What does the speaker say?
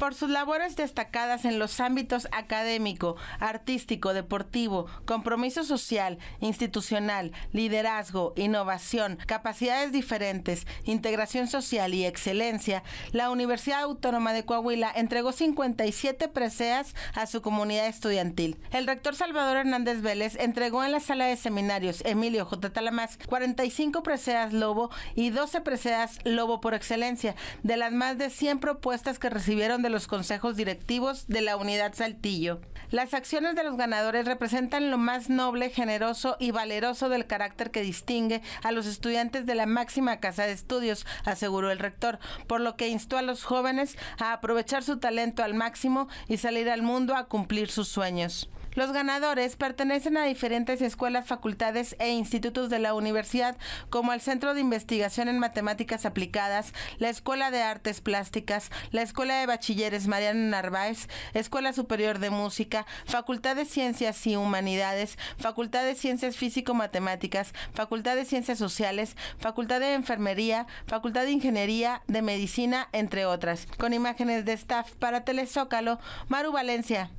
Por sus labores destacadas en los ámbitos académico, artístico, deportivo, compromiso social, institucional, liderazgo, innovación, capacidades diferentes, integración social y excelencia, la Universidad Autónoma de Coahuila entregó 57 preseas a su comunidad estudiantil. El rector Salvador Hernández Vélez entregó en la sala de seminarios Emilio J. Talamás 45 preseas Lobo y 12 preseas Lobo por excelencia, de las más de 100 propuestas que recibieron de los consejos directivos de la unidad Saltillo. Las acciones de los ganadores representan lo más noble, generoso y valeroso del carácter que distingue a los estudiantes de la máxima casa de estudios, aseguró el rector, por lo que instó a los jóvenes a aprovechar su talento al máximo y salir al mundo a cumplir sus sueños. Los ganadores pertenecen a diferentes escuelas, facultades e institutos de la universidad, como el Centro de Investigación en Matemáticas Aplicadas, la Escuela de Artes Plásticas, la Escuela de Bachilleres Mariana Narváez, Escuela Superior de Música, Facultad de Ciencias y Humanidades, Facultad de Ciencias Físico-Matemáticas, Facultad de Ciencias Sociales, Facultad de Enfermería, Facultad de Ingeniería, de Medicina, entre otras. Con imágenes de staff para Telezócalo, Maru Valencia.